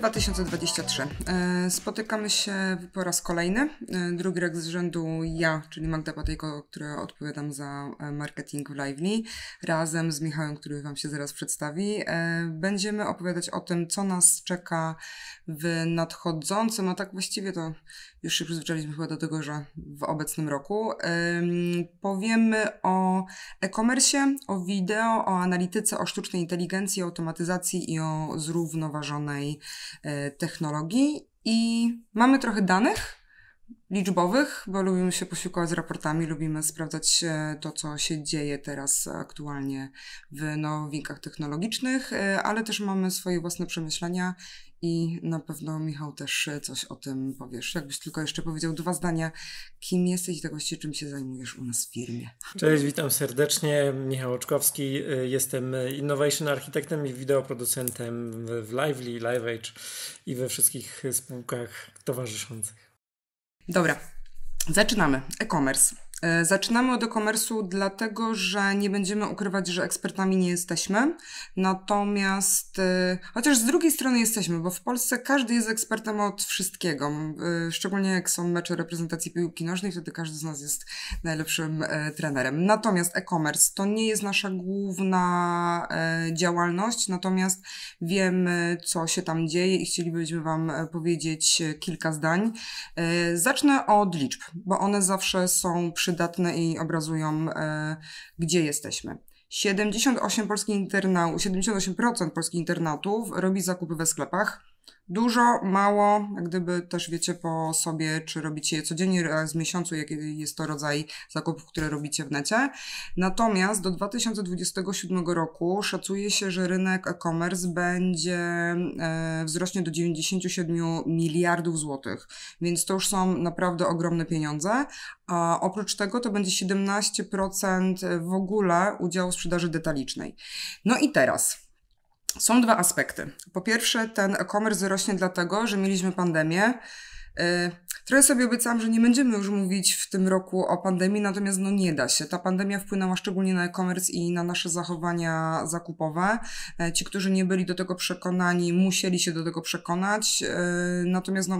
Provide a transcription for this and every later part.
2023. E, spotykamy się po raz kolejny. E, drugi rok z rzędu ja, czyli Magda Patejko, która odpowiadam za e, marketing w Lively, razem z Michałem, który Wam się zaraz przedstawi. Będziemy opowiadać o tym, co nas czeka w nadchodzącym, a tak właściwie to już się przyzwyczailiśmy chyba do tego, że w obecnym roku. Ym, powiemy o e-commerce, o wideo, o analityce, o sztucznej inteligencji, o automatyzacji i o zrównoważonej y, technologii. I mamy trochę danych liczbowych, bo lubimy się posiłkować z raportami, lubimy sprawdzać e, to, co się dzieje teraz aktualnie w nowinkach technologicznych, e, ale też mamy swoje własne przemyślenia i na pewno Michał też coś o tym powiesz. Jakbyś tylko jeszcze powiedział dwa zdania, kim jesteś i tego tak czym się zajmujesz u nas w firmie. Cześć, witam serdecznie. Michał Oczkowski, jestem innovation architektem i wideoproducentem w Lively, LiveAge i we wszystkich spółkach towarzyszących. Dobra, zaczynamy. E-commerce. E, zaczynamy od e-commerce'u dlatego, że nie będziemy ukrywać, że ekspertami nie jesteśmy. Natomiast, e, chociaż z drugiej strony jesteśmy, bo w Polsce każdy jest ekspertem od wszystkiego. E, szczególnie jak są mecze reprezentacji piłki nożnej, wtedy każdy z nas jest najlepszym trenerem. Natomiast e-commerce to nie jest nasza główna działalność, natomiast wiemy, co się tam dzieje i chcielibyśmy Wam powiedzieć kilka zdań. Zacznę od liczb, bo one zawsze są przy przydatne i obrazują, e, gdzie jesteśmy. 78 polskich internau, 78% polskich internautów robi zakupy we sklepach. Dużo, mało, jak gdyby też wiecie po sobie, czy robicie je codziennie z miesiącu, jaki jest to rodzaj zakupów, które robicie w necie. Natomiast do 2027 roku szacuje się, że rynek e-commerce będzie e, wzrośnie do 97 miliardów złotych, więc to już są naprawdę ogromne pieniądze. A oprócz tego to będzie 17% w ogóle udziału sprzedaży detalicznej. No i teraz są dwa aspekty. Po pierwsze, ten e-commerce rośnie dlatego, że mieliśmy pandemię. Y, trochę sobie obiecałam, że nie będziemy już mówić w tym roku o pandemii, natomiast no nie da się. Ta pandemia wpłynęła szczególnie na e-commerce i na nasze zachowania zakupowe. E, ci, którzy nie byli do tego przekonani, musieli się do tego przekonać. Y, natomiast no,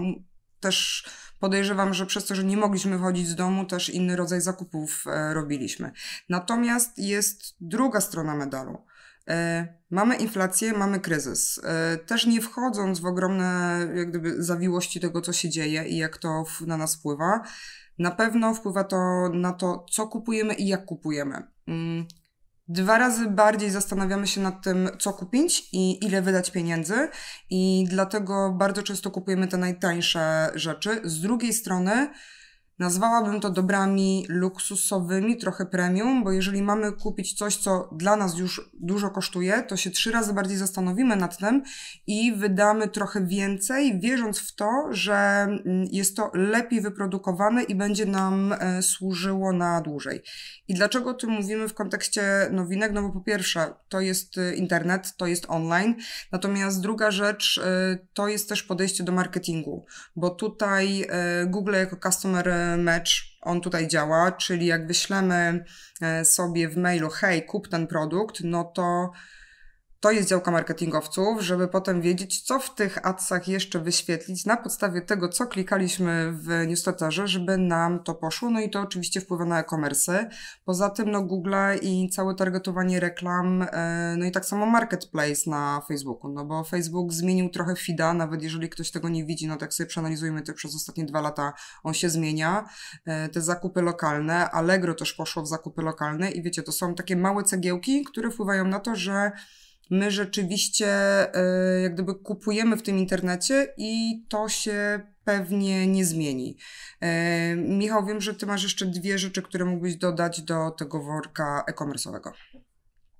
też podejrzewam, że przez to, że nie mogliśmy wychodzić z domu, też inny rodzaj zakupów e, robiliśmy. Natomiast jest druga strona medalu. E, mamy inflację, mamy kryzys. E, też nie wchodząc w ogromne jak gdyby, zawiłości tego, co się dzieje i jak to na nas wpływa, na pewno wpływa to na to, co kupujemy i jak kupujemy. Mm, dwa razy bardziej zastanawiamy się nad tym, co kupić i ile wydać pieniędzy, i dlatego bardzo często kupujemy te najtańsze rzeczy. Z drugiej strony, Nazwałabym to dobrami luksusowymi, trochę premium, bo jeżeli mamy kupić coś, co dla nas już dużo kosztuje, to się trzy razy bardziej zastanowimy nad tym i wydamy trochę więcej, wierząc w to, że mm, jest to lepiej wyprodukowane i będzie nam e, służyło na dłużej. I dlaczego o tym mówimy w kontekście nowinek? No bo po pierwsze, to jest e, internet, to jest online, natomiast druga rzecz e, to jest też podejście do marketingu, bo tutaj Google jako customer mecz, on tutaj działa, czyli jak wyślemy e, sobie w mailu, hej, kup ten produkt, no to to jest działka marketingowców, żeby potem wiedzieć, co w tych adsach jeszcze wyświetlić na podstawie tego, co klikaliśmy w newsletterze, żeby nam to poszło. No i to oczywiście wpływa na e-commerce. Poza tym, no Google i całe targetowanie reklam, e, no i tak samo marketplace na Facebooku, no bo Facebook zmienił trochę FIDA, nawet jeżeli ktoś tego nie widzi, no tak sobie przeanalizujmy to przez ostatnie dwa lata, on się zmienia. E, te zakupy lokalne, Allegro też poszło w zakupy lokalne i wiecie, to są takie małe cegiełki, które wpływają na to, że my rzeczywiście e, jak gdyby kupujemy w tym internecie i to się pewnie nie zmieni. E, Michał, wiem, że ty masz jeszcze dwie rzeczy, które mógłbyś dodać do tego worka e-commerce'owego.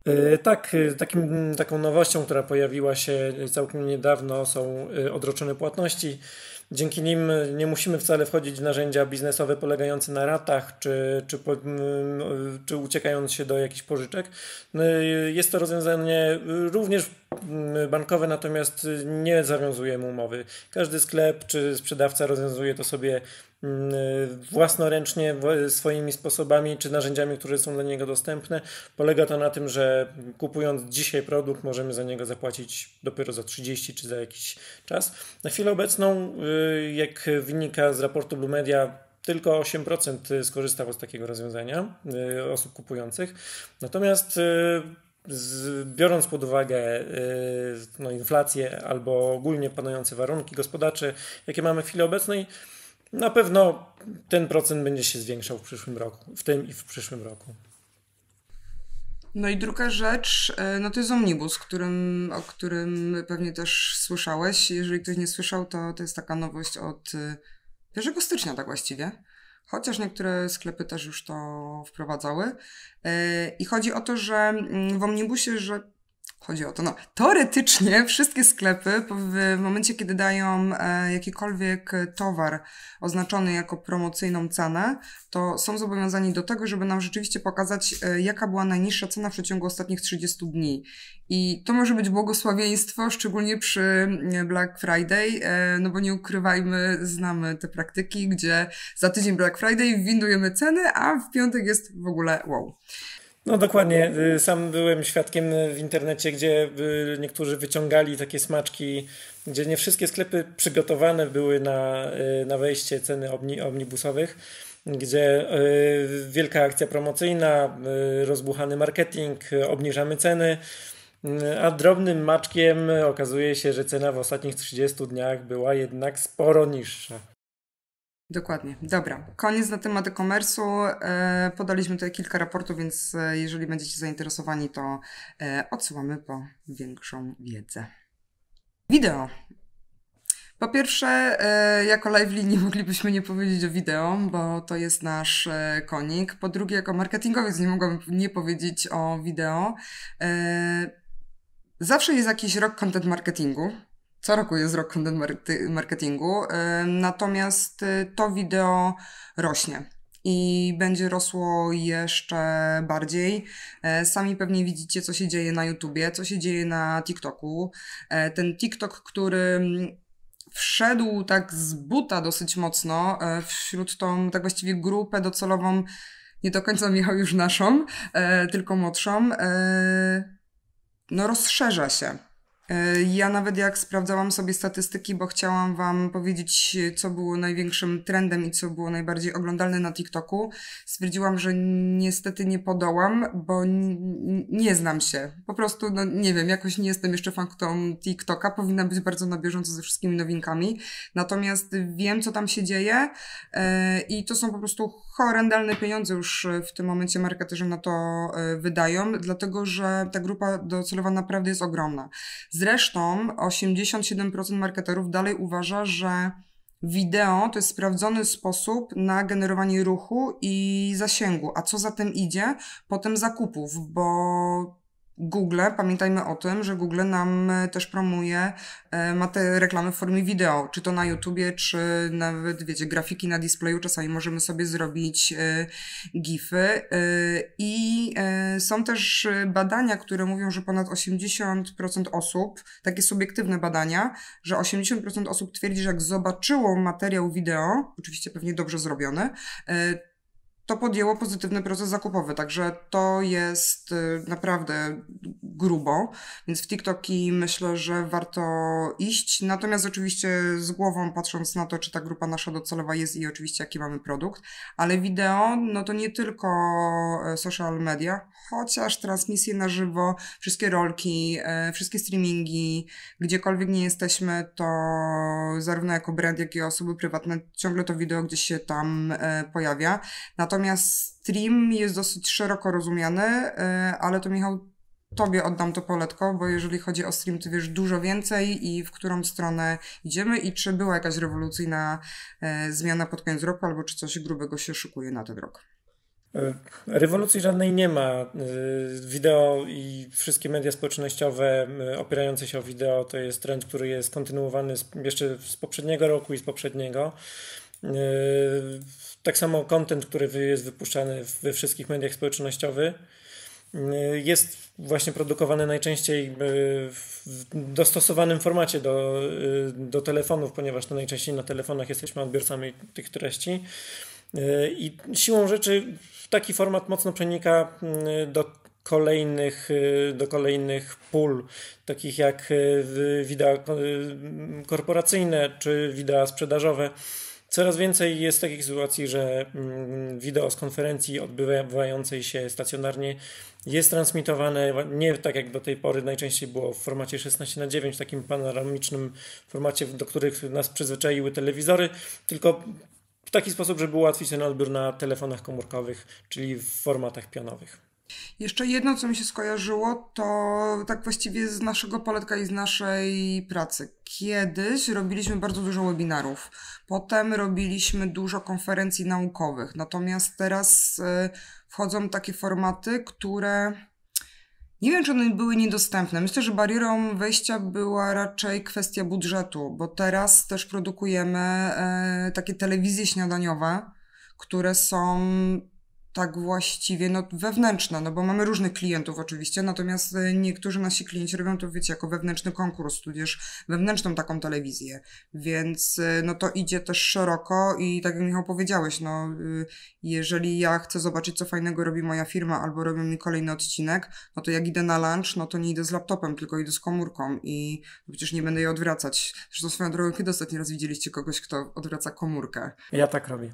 E, tak, takim, taką nowością, która pojawiła się całkiem niedawno, są odroczone płatności. Dzięki nim y, nie musimy wcale wchodzić w narzędzia biznesowe polegające na ratach czy, czy, y, czy uciekając się do jakichś pożyczek. No jest to rozwiązanie y, również Y, bankowe natomiast nie zawiązujemy umowy. Każdy sklep czy sprzedawca rozwiązuje to sobie y, własnoręcznie swoimi sposobami czy narzędziami, które są dla niego dostępne. Polega to na tym, że kupując dzisiaj produkt, możemy za niego zapłacić dopiero za 30 czy za jakiś czas. Na chwilę obecną, y, jak wynika z raportu Blue Media, tylko 8% skorzystało z takiego rozwiązania osób kupujących. Natomiast z, biorąc pod uwagę y, no, inflację albo ogólnie panujące warunki gospodarcze, jakie mamy w chwili obecnej, na pewno ten procent będzie się zwiększał w przyszłym roku, w tym i w przyszłym roku. No i druga rzecz, e, no to jest omnibus, którym, o którym pewnie też słyszałeś. Jeżeli ktoś nie słyszał, to to jest taka nowość od 1 e, stycznia tak właściwie chociaż niektóre sklepy też już to wprowadzały. Y, I chodzi o to, że mm, w omnibusie, że chodzi o to. No, teoretycznie wszystkie sklepy w momencie, kiedy dają e, jakikolwiek towar oznaczony jako promocyjną cenę, to są zobowiązani do tego, żeby nam rzeczywiście pokazać, e, jaka była najniższa cena w przeciągu ostatnich 30 dni. I to może być błogosławieństwo, szczególnie przy e, Black Friday, no bo nie ukrywajmy, znamy te praktyki, gdzie za tydzień Black Friday windujemy ceny, a w piątek jest w ogóle wow. No dokładnie. Y, sam byłem świadkiem w internecie, gdzie y, niektórzy wyciągali takie smaczki, gdzie nie wszystkie sklepy przygotowane były na, y, na wejście ceny omni, omnibusowych gdzie wielka akcja promocyjna, rozbuchany marketing, obniżamy ceny. A drobnym maczkiem okazuje się, że cena w ostatnich 30 dniach była jednak sporo niższa. Dokładnie. Dobra. Koniec na temat e-commerce'u. E, podaliśmy tutaj kilka raportów, więc e, jeżeli będziecie zainteresowani, to e, odsyłamy po większą wiedzę. Wideo. Po pierwsze, jako lively nie moglibyśmy nie powiedzieć o wideo, bo to jest nasz konik. Po drugie, jako marketingowiec nie mogłabym nie powiedzieć o wideo. Zawsze jest jakiś rok content marketingu, co roku jest rok content marketingu, natomiast y, to wideo rośnie i będzie rosło jeszcze bardziej. E, sami pewnie widzicie, co się dzieje na YouTubie, co się dzieje na TikToku. E, ten TikTok, który mm, wszedł tak z buta dosyć mocno e, wśród tą, tak właściwie, grupę docelową, nie do końca Michał już naszą, tylko młodszą, no rozszerza się E, ja nawet jak sprawdzałam sobie statystyki, bo chciałam Wam powiedzieć, co było największym trendem i co było najbardziej oglądalne na TikToku, stwierdziłam, że niestety nie podołam, bo nie znam się. Po prostu, no nie wiem, jakoś nie jestem jeszcze fanką TikToka, powinna być bardzo na bieżąco ze wszystkimi nowinkami. Natomiast wiem, co tam się dzieje e, i to są po prostu horrendalne pieniądze już w tym momencie marketerzy na to e, wydają, dlatego że ta grupa docelowa naprawdę jest ogromna Zresztą 87% marketerów dalej uważa, że wideo to jest sprawdzony sposób na generowanie ruchu i zasięgu, a co za tym idzie, potem zakupów, bo Google, pamiętajmy o tym, że Google nam e, też promuje, e, ma te reklamy w formie wideo, czy to na YouTubie, czy nawet, wiecie, grafiki na displeju, czasami możemy sobie zrobić e, gify i są też badania, które mówią, że ponad 80% osób, takie subiektywne badania, że 80% osób twierdzi, że jak zobaczyło materiał wideo, oczywiście pewnie dobrze zrobiony, to podjęło pozytywny proces zakupowy, także to jest y, naprawdę grubo, więc w TikToki myślę, że warto iść. Natomiast oczywiście z głową patrząc na to, czy ta grupa nasza docelowa jest i oczywiście jaki mamy produkt, ale wideo, no to nie tylko e, social media, chociaż transmisje na żywo, wszystkie rolki, e, wszystkie streamingi, gdziekolwiek nie jesteśmy, to zarówno jako brand, jak i osoby prywatne ciągle to wideo gdzieś się tam e, pojawia. Natomiast Natomiast stream jest dosyć szeroko rozumiany, y, ale to Michał, tobie oddam to poletko, bo jeżeli chodzi o stream, ty wiesz dużo więcej i w którą stronę idziemy i czy była jakaś rewolucyjna y, zmiana pod koniec roku, albo czy coś grubego się szykuje na ten rok. Y, rewolucji żadnej nie ma. Wideo i wszystkie media społecznościowe opierające się o wideo to jest trend, który jest kontynuowany jeszcze z poprzedniego roku i z poprzedniego tak samo content, który jest wypuszczany we wszystkich mediach społecznościowych, y, jest właśnie produkowany najczęściej y, w dostosowanym formacie do, y, do telefonów, ponieważ to najczęściej na telefonach jesteśmy odbiorcami tych treści. I siłą rzeczy taki format mocno przenika do kolejnych, do kolejnych pól, takich jak wideo korporacyjne czy wideo sprzedażowe. Coraz więcej jest takich sytuacji, że mm, wideo z konferencji odbywającej się stacjonarnie jest transmitowane nie tak jak do tej pory najczęściej było w formacie 16 na 9 takim panoramicznym formacie, do których nas przyzwyczaiły telewizory, tylko w taki sposób, żeby ułatwić ten odbiór na telefonach komórkowych, czyli w formatach pionowych. Jeszcze jedno, co mi się skojarzyło, to tak właściwie z naszego poletka i z naszej pracy. Kiedyś robiliśmy bardzo dużo webinarów, potem robiliśmy dużo konferencji naukowych, natomiast teraz y, wchodzą takie formaty, które nie wiem, czy one były niedostępne. Myślę, że barierą wejścia była raczej kwestia budżetu, bo teraz też produkujemy e, takie telewizje śniadaniowe, które są tak właściwie no, wewnętrzna, no bo mamy różnych klientów oczywiście, natomiast e, niektórzy nasi klienci robią to, wiecie, jako wewnętrzny konkurs, tudzież wewnętrzną taką telewizję, więc e, no to idzie też szeroko i tak jak Michał powiedziałeś, no y, jeżeli ja chcę zobaczyć, co fajnego robi moja firma albo robią mi kolejny odcinek, no to jak idę na lunch, no to nie idę z laptopem, tylko idę z komórką i no przecież nie będę jej odwracać. Zresztą swoją drogą, kiedy ostatni raz widzieliście kogoś, kto odwraca komórkę? Ja tak robię.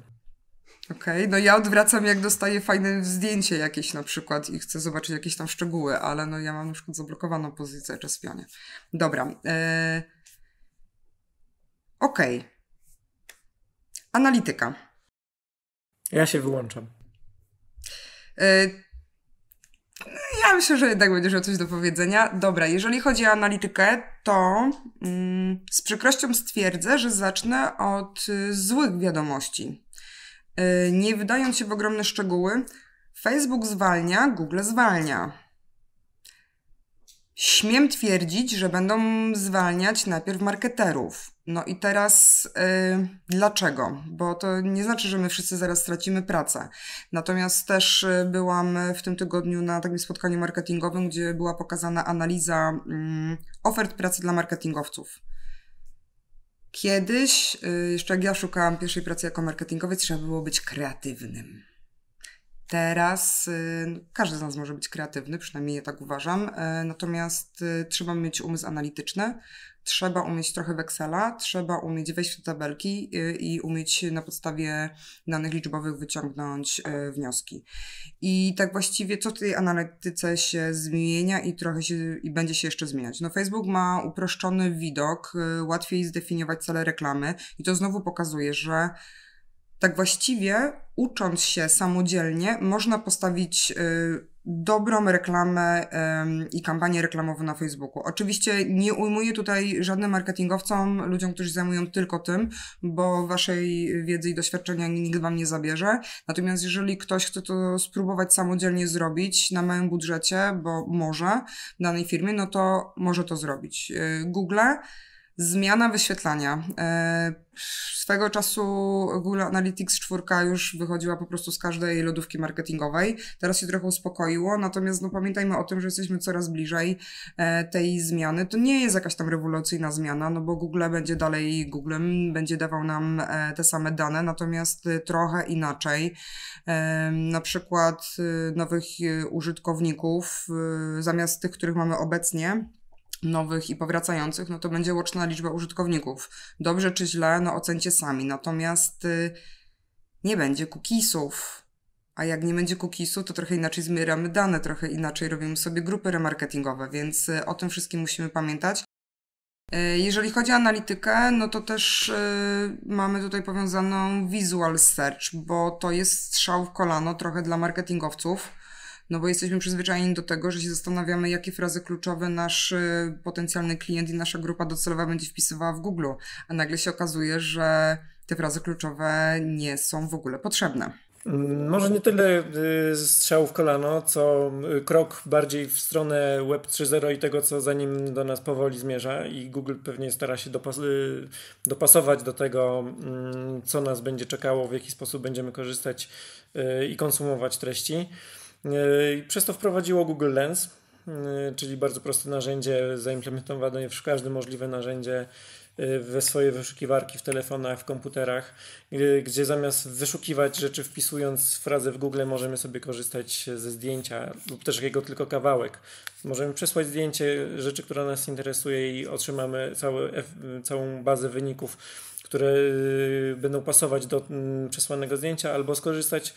Okej, okay, no ja odwracam jak dostaję fajne zdjęcie jakieś na przykład i chcę zobaczyć jakieś tam szczegóły, ale no ja mam na przykład zablokowaną pozycję czespianie. Dobra. Yy... Okej. Okay. Analityka. Ja się wyłączam. Yy... Ja myślę, że jednak będziesz miał coś do powiedzenia. Dobra, jeżeli chodzi o analitykę, to mm, z przykrością stwierdzę, że zacznę od y, złych wiadomości. Y, nie wydając się w ogromne szczegóły, Facebook zwalnia, Google zwalnia. Śmiem twierdzić, że będą zwalniać najpierw marketerów. No i teraz yy, dlaczego? Bo to nie znaczy, że my wszyscy zaraz stracimy pracę. Natomiast też y, byłam w tym tygodniu na takim spotkaniu marketingowym, gdzie była pokazana analiza yy, ofert pracy dla marketingowców. Kiedyś, y, jeszcze jak ja szukałam pierwszej pracy jako marketingowiec, trzeba było być kreatywnym. Teraz y, no, każdy z nas może być kreatywny, przynajmniej ja tak uważam, y, natomiast trzeba mieć umysł analityczny, trzeba umieć trochę weksela, trzeba umieć wejść w tabelki y, i umieć na podstawie danych liczbowych wyciągnąć y, wnioski. I tak właściwie co w tej analityce się zmienia i trochę się i będzie się jeszcze zmieniać. No Facebook ma uproszczony widok, y, łatwiej zdefiniować cele reklamy i to znowu pokazuje, że tak właściwie ucząc się samodzielnie, można postawić y, dobrą reklamę i kampanię reklamową na Facebooku. Oczywiście nie ujmuję tutaj żadnym marketingowcom, ludziom, którzy zajmują tylko tym, bo waszej wiedzy i doświadczenia nikt wam nie zabierze. Natomiast jeżeli ktoś chce to spróbować samodzielnie zrobić na małym budżecie, bo może w danej firmie, no to może to zrobić. Y, Google Zmiana wyświetlania. E, swego czasu Google Analytics 4 już wychodziła po prostu z każdej lodówki marketingowej. Teraz się trochę uspokoiło, natomiast no, pamiętajmy o tym, że jesteśmy coraz bliżej e, tej zmiany. To nie jest jakaś tam rewolucyjna zmiana, no bo Google będzie dalej Googlem, będzie dawał nam e, te same dane, natomiast trochę inaczej. Na przykład nowych użytkowników, zamiast tych, których mamy obecnie, nowych i powracających, no to będzie łączna liczba użytkowników. Dobrze czy źle, no ocencie sami. Natomiast y, nie będzie cookiesów. A jak nie będzie cookiesu, to trochę inaczej zmieramy dane, trochę inaczej robimy sobie grupy remarketingowe, więc y, o tym wszystkim musimy pamiętać. Y, jeżeli chodzi o analitykę, no to też y, mamy tutaj powiązaną visual search, bo to jest strzał w kolano trochę dla marketingowców no bo jesteśmy przyzwyczajeni do tego, że się zastanawiamy, jakie frazy kluczowe nasz y, potencjalny klient i nasza grupa docelowa będzie wpisywała w Google, a nagle się okazuje, że te frazy kluczowe nie są w ogóle potrzebne. Mm, może nie tyle y, strzał w kolano, co y, krok bardziej w stronę Web 3.0 i tego, co za nim do nas powoli zmierza, i Google pewnie stara się dopas dopasować do tego, mm, co nas będzie czekało, w jaki sposób będziemy korzystać i konsumować treści. E, przez to wprowadziło Google Lens, e, czyli bardzo proste narzędzie zaimplementowane w każde możliwe narzędzie e, we swoje wyszukiwarki w telefonach, w komputerach, gdzie zamiast wyszukiwać rzeczy wpisując frazę w Google, możemy sobie korzystać ze zdjęcia lub też jego tylko kawałek. Możemy przesłać zdjęcie rzeczy, która nas interesuje i otrzymamy cały, całą bazę wyników, które będą pasować do mm, przesłanego zdjęcia, albo skorzystać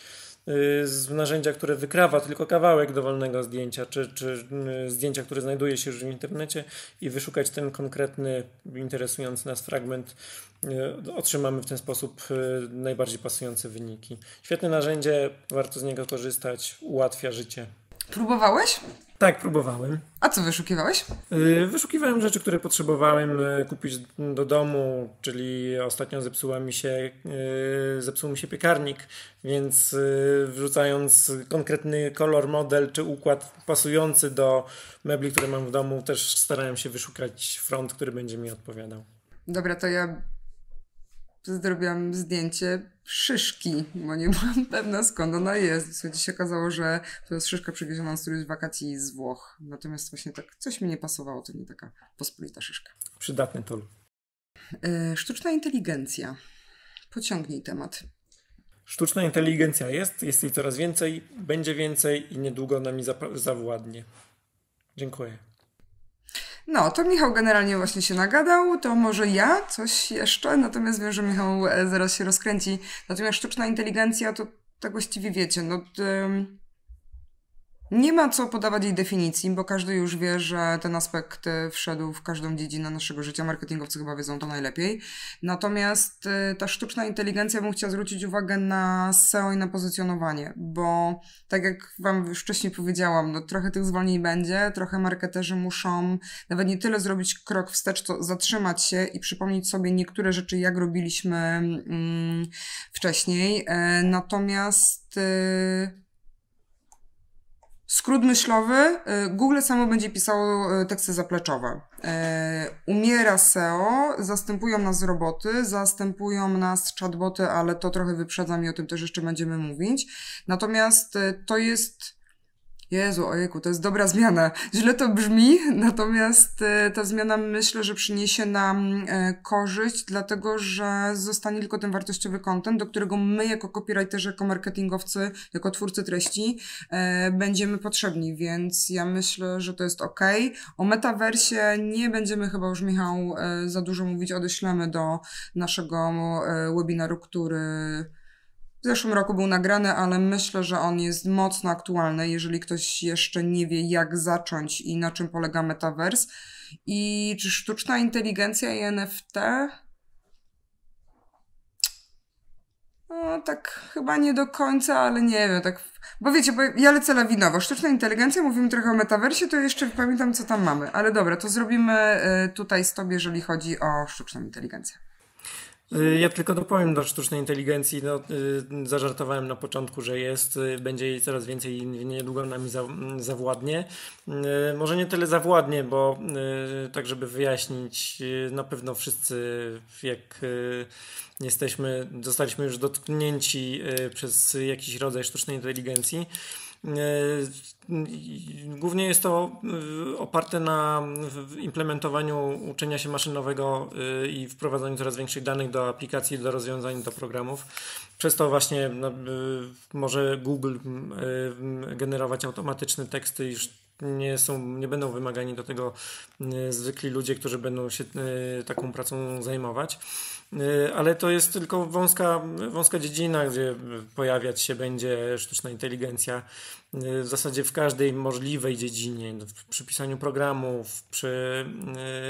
Y, z narzędzia, które wykrawa tylko kawałek dowolnego zdjęcia, czy, czy y, zdjęcia, które znajduje się już w internecie i wyszukać ten konkretny, interesujący nas fragment, y, otrzymamy w ten sposób najbardziej pasujące wyniki. Świetne narzędzie, warto z niego korzystać, ułatwia życie. Próbowałeś? Tak, próbowałem. A co wyszukiwałeś? Y, wyszukiwałem rzeczy, które potrzebowałem y, kupić do domu, czyli ostatnio zepsuła mi się, y, zepsuł mi się piekarnik, więc wrzucając konkretny kolor, model czy układ pasujący do mebli, które mam w domu, też starałem się wyszukać front, który będzie mi odpowiadał. Dobra, to ja zrobiłam zdjęcie szyszki, bo nie byłam pewna skąd ona jest. Słuchajcie, się okazało, że to jest szyszka przywieziona z którejś wakacji z Włoch. Natomiast właśnie tak coś mi nie pasowało, to nie taka pospolita szyszka. Przydatny tool. E, sztuczna inteligencja. Pociągnij temat. Sztuczna inteligencja jest, jest jej coraz więcej, będzie więcej i niedługo nami zawładnie. Dziękuję. No, to Michał generalnie właśnie się nagadał, to może ja coś jeszcze, natomiast wiem, że Michał e, zaraz się rozkręci. Natomiast sztuczna inteligencja to tak właściwie wiecie, no... Nie ma co podawać jej definicji, bo każdy już wie, że ten aspekt y, wszedł w każdą dziedzinę naszego życia. Marketingowcy chyba wiedzą to najlepiej. Natomiast y, ta sztuczna inteligencja bym chciała zwrócić uwagę na SEO i na pozycjonowanie, bo tak jak Wam już wcześniej powiedziałam, no, trochę tych zwolnień będzie, trochę marketerzy muszą nawet nie tyle zrobić krok wstecz, co zatrzymać się i przypomnieć sobie niektóre rzeczy, jak robiliśmy mm, wcześniej. E, natomiast. Y, Skrót myślowy. Y, Google samo będzie pisało y, teksty zapleczowe. Y, umiera SEO, zastępują nas roboty, zastępują nas chatboty, ale to trochę wyprzedza mi o tym też jeszcze będziemy mówić. Natomiast to jest Jezu, ojejku, to jest dobra zmiana. Źle to brzmi, natomiast e, ta zmiana myślę, że przyniesie nam e, korzyść, dlatego że zostanie tylko ten wartościowy content, do którego my jako copywriterzy, jako marketingowcy, jako twórcy treści e, będziemy potrzebni, więc ja myślę, że to jest ok. O metaversie nie będziemy chyba już, Michał, za dużo mówić, odeślemy do naszego webinaru, który w zeszłym roku był nagrany, ale myślę, że on jest mocno aktualny, jeżeli ktoś jeszcze nie wie, jak zacząć i na czym polega metavers. I czy sztuczna inteligencja i NFT? No, tak chyba nie do końca, ale nie wiem, tak... Bo wiecie, bo ja lecę lawinowo. Sztuczna inteligencja, mówimy trochę o metaversie, to jeszcze pamiętam, co tam mamy. Ale dobra, to zrobimy y, tutaj z tobą, jeżeli chodzi o sztuczną inteligencję. Y, ja tylko dopowiem do sztucznej inteligencji. No, y, zażartowałem na początku, że jest, y, będzie jej coraz więcej i niedługo nami zawładnie. Może nie tyle zawładnie, bo tak, żeby wyjaśnić, na pewno wszyscy, jak jesteśmy, zostaliśmy już dotknięci przez jakiś rodzaj sztucznej inteligencji. E, głównie jest to e, oparte na implementowaniu uczenia się maszynowego e, i wprowadzaniu coraz większych danych do aplikacji, do rozwiązań, do programów. Przez to właśnie no, może Google generować automatyczne teksty już nie, są, nie będą wymagani do tego zwykli ludzie, którzy będą się taką pracą zajmować. Y, ale to jest tylko wąska, wąska dziedzina, gdzie pojawiać się będzie sztuczna inteligencja y, w zasadzie w każdej możliwej dziedzinie, no, przy pisaniu programów, przy,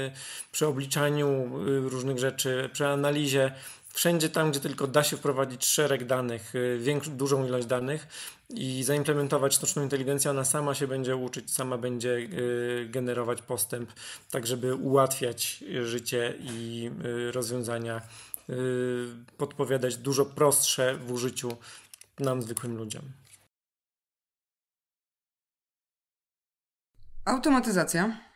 y, przy obliczaniu różnych rzeczy, przy analizie wszędzie tam, gdzie tylko da się wprowadzić szereg danych, y, dużą ilość danych i zaimplementować sztuczną inteligencję, ona sama się będzie uczyć, sama będzie y, generować postęp, tak żeby ułatwiać życie i y, rozwiązania, podpowiadać dużo prostsze w użyciu nam, zwykłym ludziom. Automatyzacja.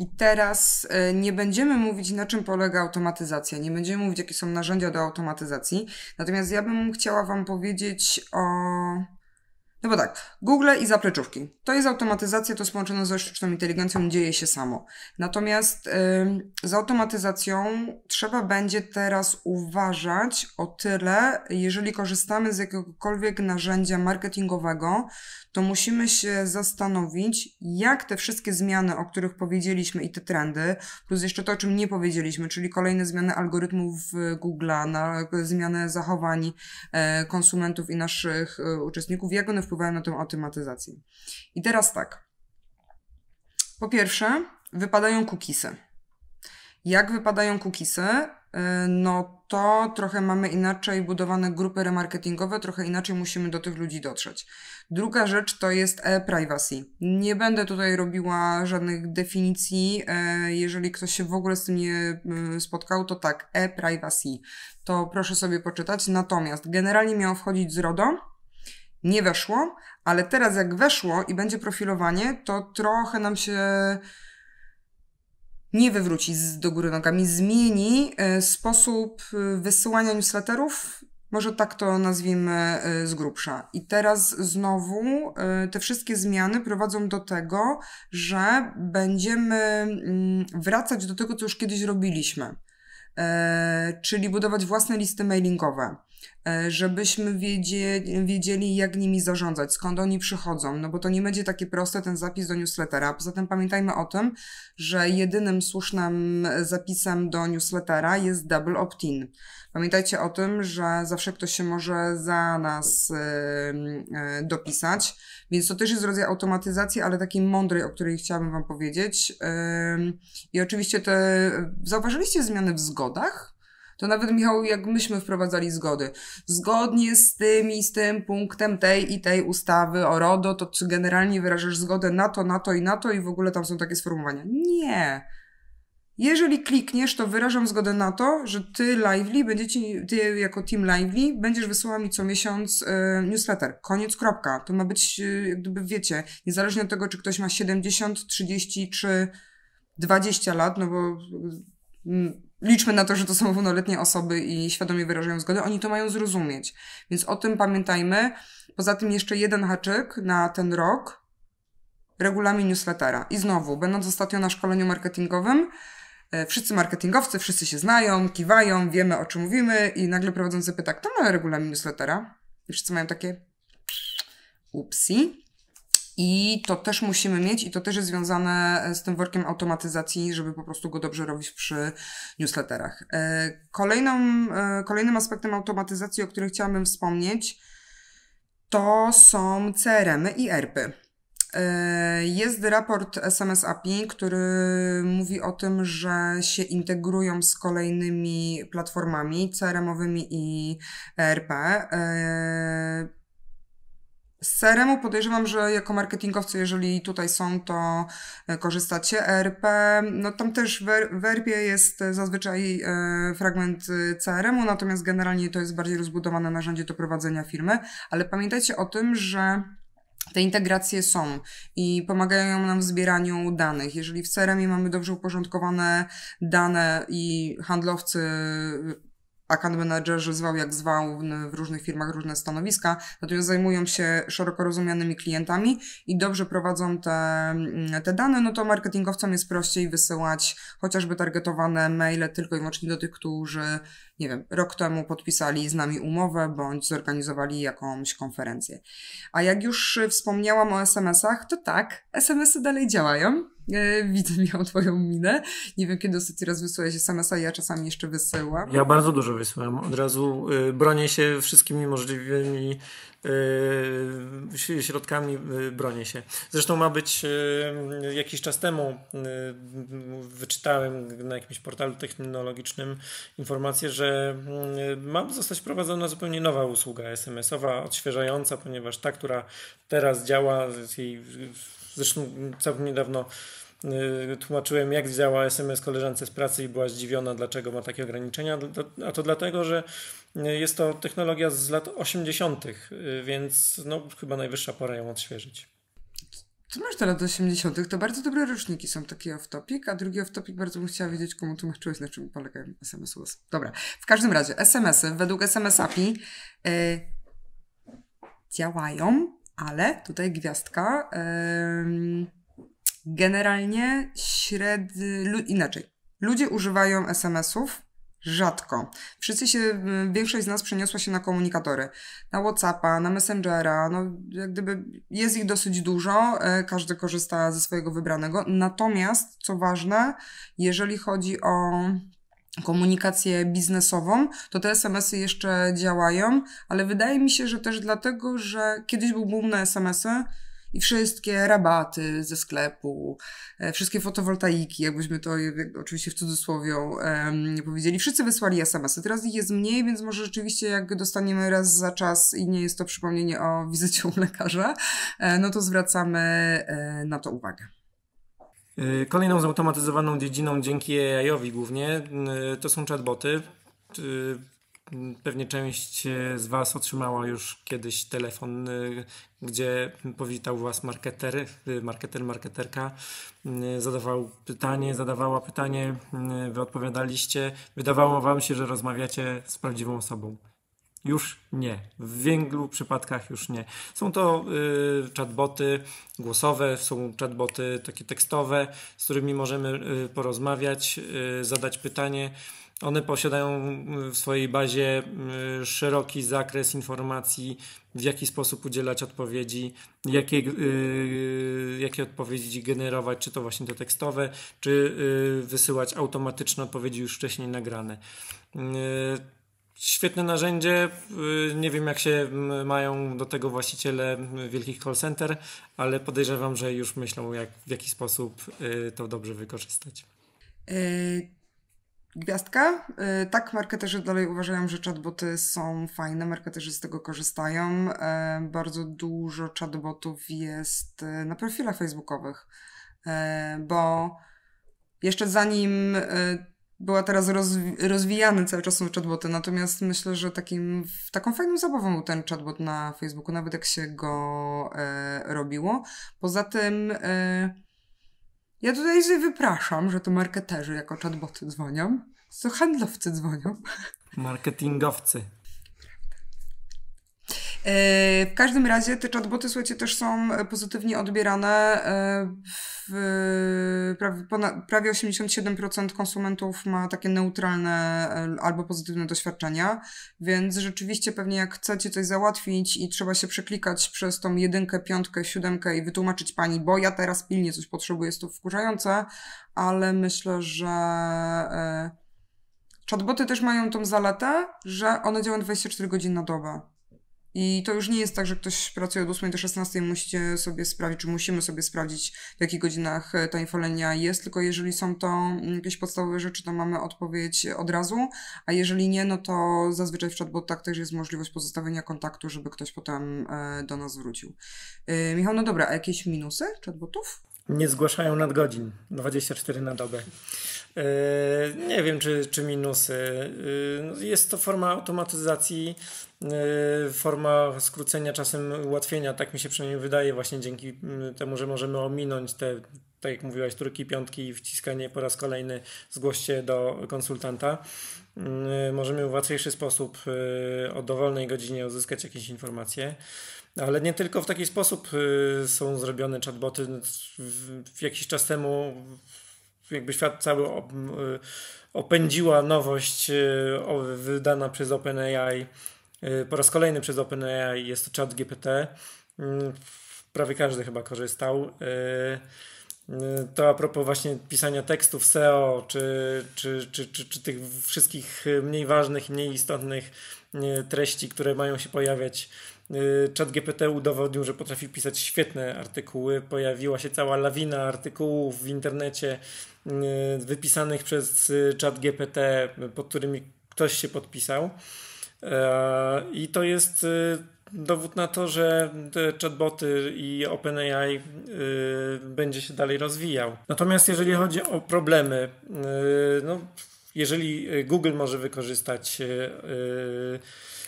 I teraz e, nie będziemy mówić, na czym polega automatyzacja, nie będziemy mówić, jakie są narzędzia do automatyzacji. Natomiast ja bym chciała Wam powiedzieć o no bo tak, Google i zapleczówki. To jest automatyzacja, to połączone ze sztuczną inteligencją dzieje się samo. Natomiast ym, z automatyzacją trzeba będzie teraz uważać o tyle, jeżeli korzystamy z jakiegokolwiek narzędzia marketingowego, to musimy się zastanowić, jak te wszystkie zmiany, o których powiedzieliśmy i te trendy, plus jeszcze to, o czym nie powiedzieliśmy, czyli kolejne zmiany algorytmów Google'a, zmianę zachowań e, konsumentów i naszych e, uczestników, jak one wpływają na tą automatyzację. I teraz tak. Po pierwsze, wypadają cookiesy. Jak wypadają cookiesy? Y, no to trochę mamy inaczej budowane grupy remarketingowe, trochę inaczej musimy do tych ludzi dotrzeć. Druga rzecz to jest e-privacy. Nie będę tutaj robiła żadnych definicji. E, jeżeli ktoś się w ogóle z tym nie y, spotkał, to tak, e-privacy. To proszę sobie poczytać. Natomiast generalnie miało wchodzić z RODO nie weszło, ale teraz jak weszło i będzie profilowanie, to trochę nam się nie wywróci z, do góry nogami, zmieni e, sposób e, wysyłania newsletterów, może tak to nazwijmy e, z grubsza. I teraz znowu te wszystkie zmiany prowadzą do tego, że będziemy mm, wracać do tego, co już kiedyś robiliśmy czyli budować własne listy mailingowe. E, żebyśmy wiedzieli, wiedzieli, jak nimi zarządzać, skąd oni przychodzą, no bo to nie będzie takie proste ten zapis do newslettera. Poza tym pamiętajmy o tym, że jedynym słusznym zapisem do newslettera jest double opt-in. Pamiętajcie o tym, że zawsze ktoś się może za nas e, dopisać, więc to też jest rodzaj automatyzacji, ale takiej mądrej, o której chciałabym Wam powiedzieć. I oczywiście te, zauważyliście zmiany w zgodach? To nawet, Michał, jak myśmy wprowadzali zgody, zgodnie z tym i z tym punktem tej i tej ustawy o RODO, to czy generalnie wyrażasz zgodę na to, na to i na to i w ogóle tam są takie sformułowania? Nie. Jeżeli klikniesz, to wyrażam zgodę na to, że ty Lively, będziecie, ty jako team Lively będziesz wysyłał mi co miesiąc y, newsletter. Koniec, kropka. To ma być, y, jak gdyby wiecie, niezależnie od tego, czy ktoś ma 70, 30 czy 20 lat, no bo y, liczmy na to, że to są równoletnie osoby i świadomie wyrażają zgodę, oni to mają zrozumieć. Więc o tym pamiętajmy. Poza tym jeszcze jeden haczyk na ten rok. Regulamin newslettera. I znowu, będąc ostatnio na szkoleniu marketingowym, e, wszyscy marketingowcy, wszyscy się znają, kiwają, wiemy o czym mówimy i nagle prowadzący pyta, kto ma regulamin newslettera? I wszyscy mają takie upsi. I to też musimy mieć, i to też jest związane e, z tym workiem automatyzacji, żeby po prostu go dobrze robić przy newsletterach. E, kolejną, e, kolejnym aspektem automatyzacji, o którym chciałabym wspomnieć, to są CRM-y i ERPy. Jest raport SMS API, który mówi o tym, że się integrują z kolejnymi platformami CRM-owymi i ERP y. Z CRM-u podejrzewam, że jako marketingowcy, jeżeli tutaj są, to e, korzystacie. ERP, no tam też w ERP-ie e jest e, zazwyczaj fragment CRM-u, natomiast generalnie to jest bardziej rozbudowane narzędzie do prowadzenia firmy, ale pamiętajcie o tym, że te integracje są i pomagają nam w zbieraniu danych. Jeżeli w CRM-ie mamy dobrze uporządkowane dane i handlowcy account managerzy zwał jak zwał w różnych firmach różne stanowiska, natomiast zajmują się szeroko rozumianymi klientami i dobrze prowadzą te, mm, te dane, no to marketingowcom jest prościej wysyłać chociażby targetowane maile tylko i wyłącznie do tych, którzy, nie wiem, rok temu podpisali z nami umowę bądź zorganizowali jakąś konferencję. A jak już wspomniałam o SMS-ach, to tak, SMS-y dalej działają. E, widzę miałam twoją minę. Nie wiem, kiedy ostatni raz wysłałeś SMS-a, ja czasami jeszcze wysyłam. Ja bardzo dużo wysyłam. Od razu e, bronię się wszystkimi możliwymi e, środkami bronię się. Zresztą ma być jakiś czas temu wyczytałem na jakimś portalu technologicznym informację, że ma zostać wprowadzona zupełnie nowa usługa SMS-owa, odświeżająca, ponieważ ta, która teraz działa, jej, zresztą całkiem niedawno Y, tłumaczyłem, jak działa SMS koleżance z pracy i była zdziwiona, dlaczego ma takie ograniczenia. A to dlatego, że y, jest to technologia z lat 80., y, więc no, chyba najwyższa pora ją odświeżyć. Co masz do lat 80., to bardzo dobre roczniki są takie off-topic, a drugi off-topic bardzo bym chciała wiedzieć, komu tłumaczyłeś, na czym polegają SMS -y. Dobra, w każdym razie SMS-y według SMS API yy, działają, ale tutaj gwiazdka. Yy, Generalnie średnio, inaczej. Ludzie używają SMS-ów rzadko. Wszyscy się, y, większość z nas przeniosła się na komunikatory. Na Whatsappa, na Messengera, no jak gdyby jest ich dosyć dużo, e, każdy korzysta ze swojego wybranego. Natomiast, co ważne, jeżeli chodzi o komunikację biznesową, to te SMS-y jeszcze działają, ale wydaje mi się, że też dlatego, że kiedyś był boom na SMS-y, i wszystkie rabaty ze sklepu, e, wszystkie fotowoltaiki, jakbyśmy to oczywiście w cudzysłowie powiedzieli, wszyscy wysłali SMS-y. Teraz ich jest mniej, więc może rzeczywiście jak dostaniemy raz za czas i nie jest to przypomnienie o wizycie u lekarza, e, no to zwracamy e, na to uwagę. Kolejną zautomatyzowaną dziedziną dzięki AI-owi głównie to są chatboty Pewnie część e, z Was otrzymała już kiedyś telefon, e, gdzie powitał Was marketer, e, marketer, marketerka, zadawał pytanie, zadawała pytanie, Wy odpowiadaliście, wydawało Wam się, że rozmawiacie z prawdziwą osobą. Już nie. W wielu przypadkach już nie. Są to y, chatboty głosowe, są chatboty takie tekstowe, z którymi możemy y, porozmawiać, y, zadać pytanie. One posiadają mm, w swojej bazie mm, szeroki zakres informacji, w jaki sposób udzielać odpowiedzi, jakie, y, jakie odpowiedzi generować, czy to właśnie to tekstowe, czy y, wysyłać automatyczne odpowiedzi już wcześniej nagrane. Y, świetne narzędzie. Nie wiem, jak się mm, mają do tego właściciele wielkich call center, ale podejrzewam, że już myślą, jak, w jaki sposób to dobrze wykorzystać. Y gwiazdka. Y, tak, marketerzy dalej uważają, że chatboty są fajne, marketerzy z tego korzystają. Y, bardzo dużo chatbotów jest y, na profilach facebookowych, bo jeszcze zanim była teraz rozwi- rozwijany cały czas są chatboty, natomiast myślę, że takim, taką fajną zabawą był ten chatbot na Facebooku, nawet jak się go robiło. Poza tym ja tutaj sobie wypraszam, że to marketerzy jako chatboty dzwonią, to handlowcy dzwonią. Marketingowcy. E, w każdym razie te chatboty, słuchajcie, też są pozytywnie odbierane. E, w prawie 87% konsumentów ma takie neutralne e, albo pozytywne doświadczenia, więc rzeczywiście pewnie jak chcecie coś załatwić i trzeba się przeklikać przez tą jedynkę, piątkę, siódemkę i wytłumaczyć pani, bo ja teraz pilnie coś potrzebuję, jest to wkurzające, ale myślę, że... Chatboty też mają tą zaletę, że one działają 24 godziny na dobę. I to już nie jest tak, że ktoś pracuje od 8 do 16 musicie sobie sprawdzić, czy musimy sobie sprawdzić, w jakich godzinach e, ta infolenia jest, tylko jeżeli są to mm, jakieś podstawowe rzeczy, to mamy odpowiedź e, od razu, a jeżeli nie, no to zazwyczaj w chatbotach tak też jest możliwość pozostawienia kontaktu, żeby ktoś potem e, do nas wrócił. Michał, no dobra, a jakieś minusy chatbotów? Nie zgłaszają nadgodzin 24 na dobę. nie wiem, czy, czy minusy. No, jest to forma automatyzacji Y, forma skrócenia, czasem ułatwienia, tak mi się przynajmniej wydaje, właśnie dzięki mm, temu, że możemy ominąć te, tak jak mówiłaś, trójki, piątki i wciskanie po raz kolejny zgłoście do konsultanta. Mm, y, możemy w łatwiejszy sposób y, o dowolnej godzinie uzyskać jakieś informacje. Ale nie tylko w taki sposób są zrobione chatboty. No, jakiś czas temu jakby świat cały opędziła nowość wydana przez OpenAI Y, po raz kolejny przez OpenAI jest to chat GPT. Y, prawie każdy chyba korzystał. Y, to a propos właśnie pisania tekstów SEO, czy, czy, czy, czy, czy tych wszystkich mniej ważnych, mniej istotnych treści, które mają się pojawiać. Chat GPT udowodnił, że potrafi pisać świetne artykuły. Pojawiła się cała lawina artykułów w internecie wypisanych przez Chat GPT, pod którymi ktoś się podpisał. I to jest y, dowód na to, że chatboty i OpenAI y, będzie się dalej rozwijał. Natomiast jeżeli chodzi o problemy, y, no, jeżeli Google może wykorzystać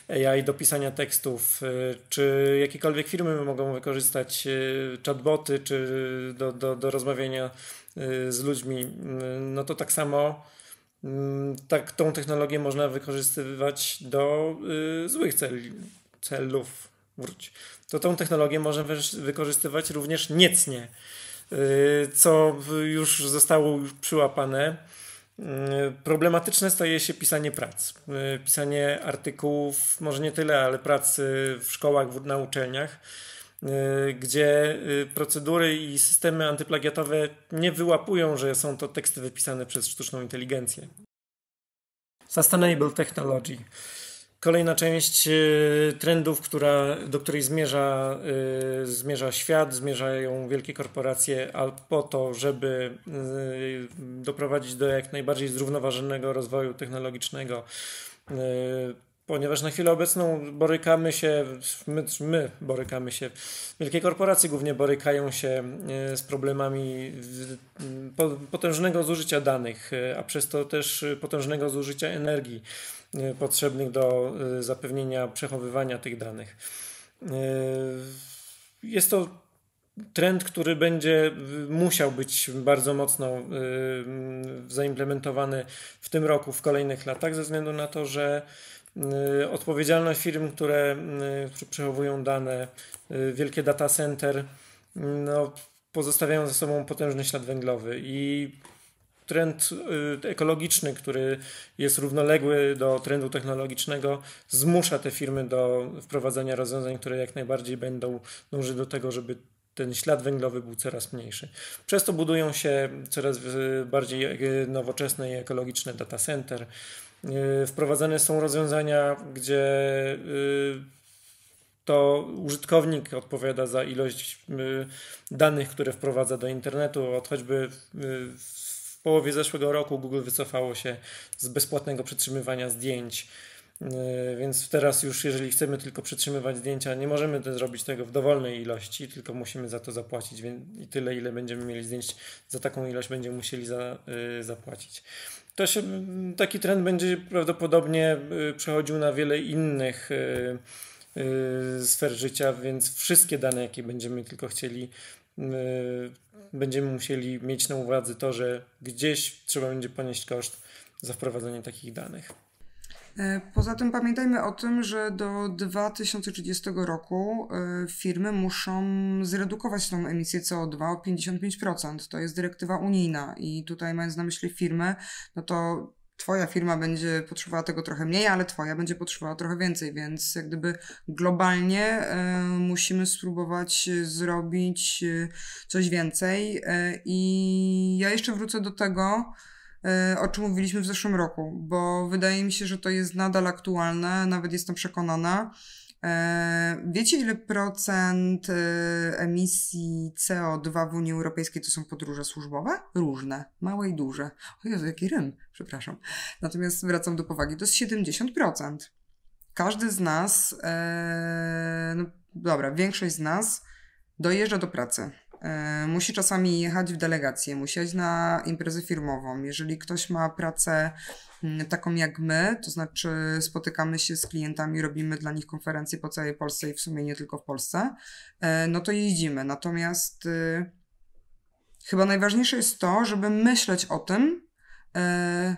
AI do pisania tekstów, czy jakiekolwiek firmy mogą wykorzystać chatboty, czy do, do, do rozmawiania z ludźmi, no to tak samo Mm, tak, tą technologię można wykorzystywać do y, złych celi, celów, wróć, to tą technologię można wykorzystywać również niecnie, y, co już zostało przyłapane. Mm, problematyczne staje się pisanie prac, y, pisanie artykułów, może nie tyle, ale pracy w szkołach, w, na uczelniach Y, gdzie y, procedury i systemy antyplagiatowe nie wyłapują, że są to teksty wypisane przez sztuczną inteligencję. Sustainable Technology. Kolejna część y, trendów, która, do której zmierza, zmierza świat, zmierzają wielkie korporacje, a po to, żeby doprowadzić do jak najbardziej zrównoważonego rozwoju technologicznego, ponieważ na chwilę obecną borykamy się, my, my, borykamy się, wielkie korporacje głównie borykają się e, z problemami potężnego zużycia danych, e, a przez to też e, potężnego zużycia energii potrzebnych do zapewnienia przechowywania tych danych. Jest to trend, który będzie musiał być bardzo mocno zaimplementowany w tym roku, w kolejnych latach, ze względu na to, że Y, odpowiedzialność firm, które, y, przechowują dane, y, wielkie data center, no, pozostawiają za sobą potężny ślad węglowy i trend ekologiczny, który jest równoległy do trendu technologicznego, zmusza te firmy do wprowadzania rozwiązań, które jak najbardziej będą dążyć do tego, żeby ten ślad węglowy był coraz mniejszy. Przez to budują się coraz bardziej nowoczesne i ekologiczne data center. Y, wprowadzane są rozwiązania, gdzie y, to użytkownik odpowiada za ilość y, danych, które wprowadza do internetu, od choćby w połowie zeszłego roku Google wycofało się z bezpłatnego przetrzymywania zdjęć. Więc teraz już, jeżeli chcemy tylko przetrzymywać zdjęcia, nie możemy zrobić tego w dowolnej ilości, tylko musimy za to zapłacić. I tyle, ile będziemy mieli zdjęć, za taką ilość będziemy musieli za, zapłacić to się, taki trend będzie prawdopodobnie y, przechodził na wiele innych y, y, sfer życia, więc wszystkie dane, jakie będziemy tylko chcieli, będziemy musieli mieć na uwadze to, że gdzieś trzeba będzie ponieść koszt za wprowadzenie takich danych. E, poza tym pamiętajmy o tym, że do 2030 roku e, firmy muszą zredukować tą emisję CO2 o 55%. To jest dyrektywa unijna i tutaj mając na myśli firmy, no to Twoja firma będzie potrzebowała tego trochę mniej, ale Twoja będzie potrzebowała trochę więcej, więc jak gdyby globalnie y, musimy spróbować zrobić coś więcej. Y, I ja jeszcze wrócę do tego, E, o czym mówiliśmy w zeszłym roku, bo wydaje mi się, że to jest nadal aktualne, nawet jestem przekonana. E, wiecie, ile procent e, emisji CO2 w Unii Europejskiej to są podróże służbowe? Różne, małe i duże. O Jezu, jaki rym, przepraszam. Natomiast wracam do powagi, to jest 70%. Każdy z nas, no dobra, większość z nas dojeżdża do pracy E, musi czasami jechać w delegację, musi jechać na imprezę firmową. Jeżeli ktoś ma pracę mm, taką jak my, to znaczy spotykamy się z klientami, robimy dla nich konferencje po całej Polsce i w sumie nie tylko w Polsce, e, no to jeździmy. Natomiast y, chyba najważniejsze jest to, żeby myśleć o tym. E,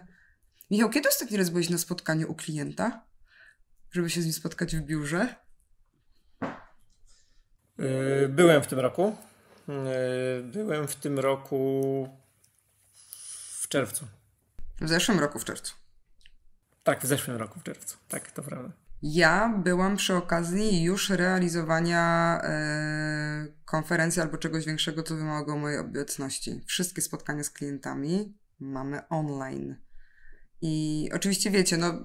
Michał, kiedy ostatni raz byłeś na spotkaniu u klienta, żeby się z nim spotkać w biurze? Byłem w tym roku. E, byłem w tym roku w czerwcu. W zeszłym roku w czerwcu. Tak, w zeszłym roku w czerwcu. Tak, to prawda. Ja byłam przy okazji już realizowania e, konferencji albo czegoś większego, co wymagało mojej obecności. Wszystkie spotkania z klientami mamy online. I oczywiście wiecie, no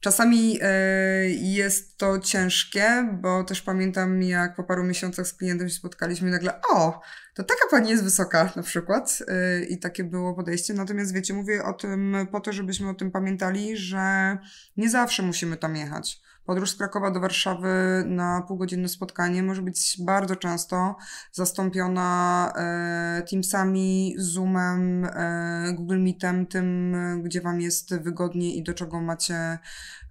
Czasami y, jest to ciężkie, bo też pamiętam, jak po paru miesiącach z klientem się spotkaliśmy i nagle, o, to taka pani jest wysoka na przykład y, i takie było podejście. Natomiast wiecie, mówię o tym po to, żebyśmy o tym pamiętali, że nie zawsze musimy tam jechać. Podróż z Krakowa do Warszawy na półgodzinne spotkanie może być bardzo często zastąpiona e, Teamsami, Zoomem, e, Google Meetem, tym, gdzie Wam jest wygodnie i do czego macie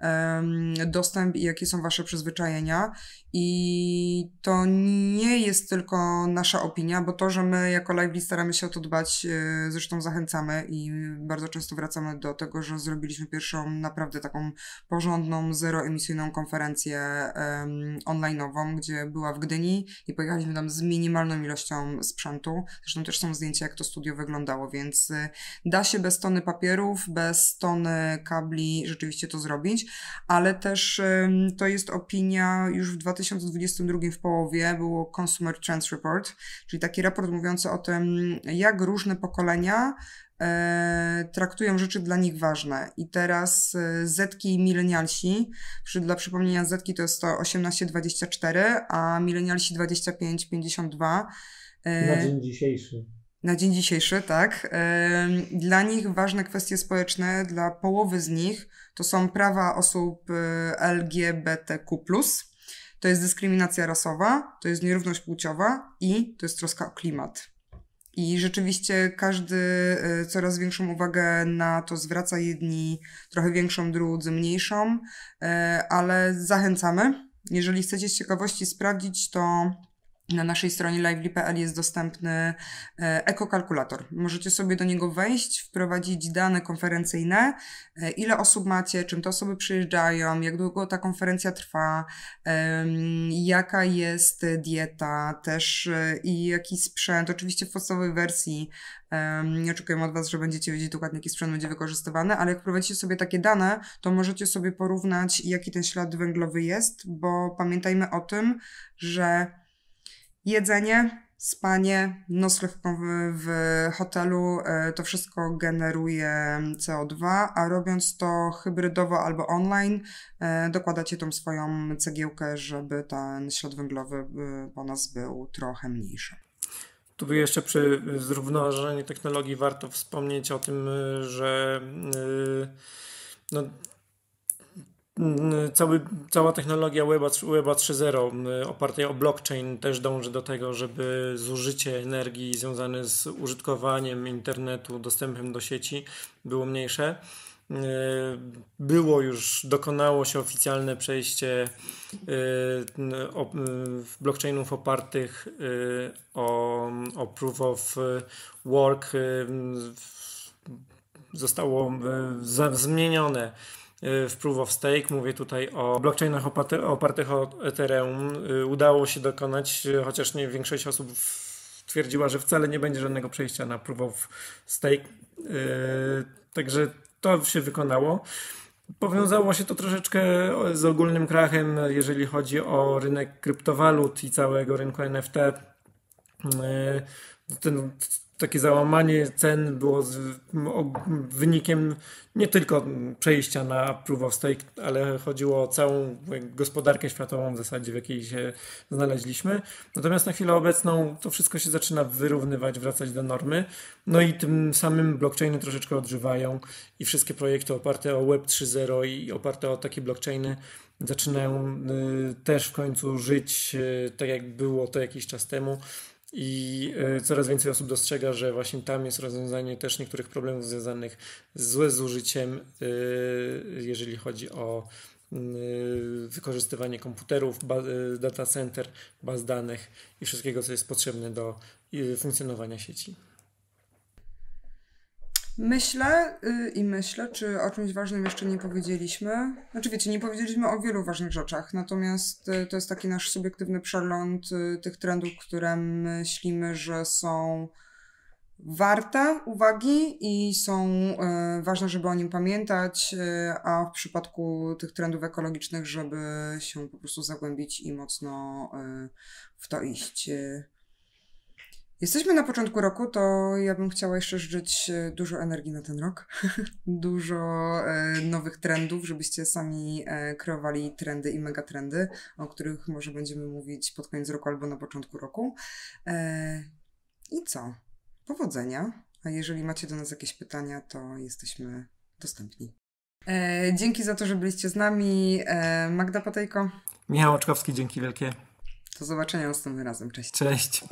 e, dostęp i jakie są Wasze przyzwyczajenia. I to nie jest tylko nasza opinia, bo to, że my jako Lively staramy się o to dbać, e, zresztą zachęcamy i bardzo często wracamy do tego, że zrobiliśmy pierwszą naprawdę taką porządną, zeroemisyjną konferencję um, online'ową, gdzie była w Gdyni i pojechaliśmy tam z minimalną ilością sprzętu. Zresztą też są zdjęcia, jak to studio wyglądało, więc y, da się bez tony papierów, bez tony kabli rzeczywiście to zrobić, ale też um, to jest opinia już w 2022 w połowie było Consumer Trends Report, czyli taki raport mówiący o tym, jak różne pokolenia E, traktują rzeczy dla nich ważne. I teraz e, Zetki i milenialsi, przy, dla przypomnienia Zetki to jest 118-24, a milenialsi 25-52. E, na dzień dzisiejszy. Na dzień dzisiejszy, tak. Dla nich ważne kwestie społeczne, dla połowy z nich to są prawa osób LGBTQ+, to jest dyskryminacja rasowa, to jest nierówność płciowa i to jest troska o klimat. I rzeczywiście każdy y, coraz większą uwagę na to zwraca, jedni trochę większą, drudzy mniejszą, y, ale zachęcamy. Jeżeli chcecie z ciekawości sprawdzić, to na naszej stronie lively.pl jest dostępny e, ekokalkulator. Możecie sobie do niego wejść, wprowadzić dane konferencyjne, e, ile osób macie, czym te osoby przyjeżdżają, jak długo ta konferencja trwa, jaka jest dieta też e, i jaki sprzęt. Oczywiście w podstawowej wersji nie oczekujemy od Was, że będziecie wiedzieć dokładnie, jaki sprzęt będzie wykorzystywany, ale jak wprowadzicie sobie takie dane, to możecie sobie porównać, jaki ten ślad węglowy jest, bo pamiętajmy o tym, że jedzenie, spanie, nocleg w, hotelu, e, to wszystko generuje CO2, a robiąc to hybrydowo albo online, e, dokładacie tą swoją cegiełkę, żeby ten ślad węglowy e, po nas był trochę mniejszy. Tu jeszcze przy zrównoważeniu technologii warto wspomnieć o tym, że no, Mm, mm, cały, cała technologia Weba, Weba 3.0 mm, opartej o blockchain też dąży do tego, żeby zużycie energii związane z użytkowaniem internetu, dostępem do sieci było mniejsze. E, było już, dokonało się oficjalne przejście e, blockchainów opartych e, o, o proof of work. Zostało zmienione Y, w Proof of Stake, mówię tutaj o blockchainach opartych o Ethereum, y, udało się dokonać, y, chociaż nie większość osób twierdziła, że wcale nie będzie żadnego przejścia na Proof of Stake. Także to się wykonało. Powiązało się to troszeczkę z ogólnym krachem, jeżeli chodzi o rynek kryptowalut i całego rynku NFT. Ten takie załamanie cen było z, wynikiem nie tylko przejścia na proof of stake, ale chodziło o całą gospodarkę światową w zasadzie, w jakiej się znaleźliśmy. Natomiast na chwilę obecną to wszystko się zaczyna wyrównywać, wracać do normy. No i tym samym blockchainy troszeczkę odżywają i wszystkie projekty oparte o Web 3.0 i oparte o takie blockchainy zaczynają y, też w końcu żyć y, tak jak było to jakiś czas temu i e, coraz więcej osób dostrzega, że właśnie tam jest rozwiązanie też niektórych problemów związanych z zużyciem, e, jeżeli chodzi o e, wykorzystywanie komputerów, data center, baz danych i wszystkiego, co jest potrzebne do funkcjonowania sieci. Myślę y, i myślę, czy o czymś ważnym jeszcze nie powiedzieliśmy. Znaczy wiecie, nie powiedzieliśmy o wielu ważnych rzeczach, natomiast y, to jest taki nasz subiektywny przegląd y, tych trendów, które myślimy, że są warte uwagi i są ważne, żeby o nim pamiętać, a w przypadku tych trendów ekologicznych, żeby się po prostu zagłębić i mocno w to iść. Jesteśmy na początku roku, to ja bym chciała jeszcze życzyć e, dużo energii na ten rok, dużo e, nowych trendów, żebyście sami e, kreowali trendy i megatrendy, o których może będziemy mówić pod koniec roku albo na początku roku. I co? Powodzenia. A jeżeli macie do nas jakieś pytania, to jesteśmy dostępni. Dzięki za to, że byliście z nami. Magda Patejko. Michał Oczkowski, dzięki wielkie. Do zobaczenia następnym razem. Cześć. Cześć.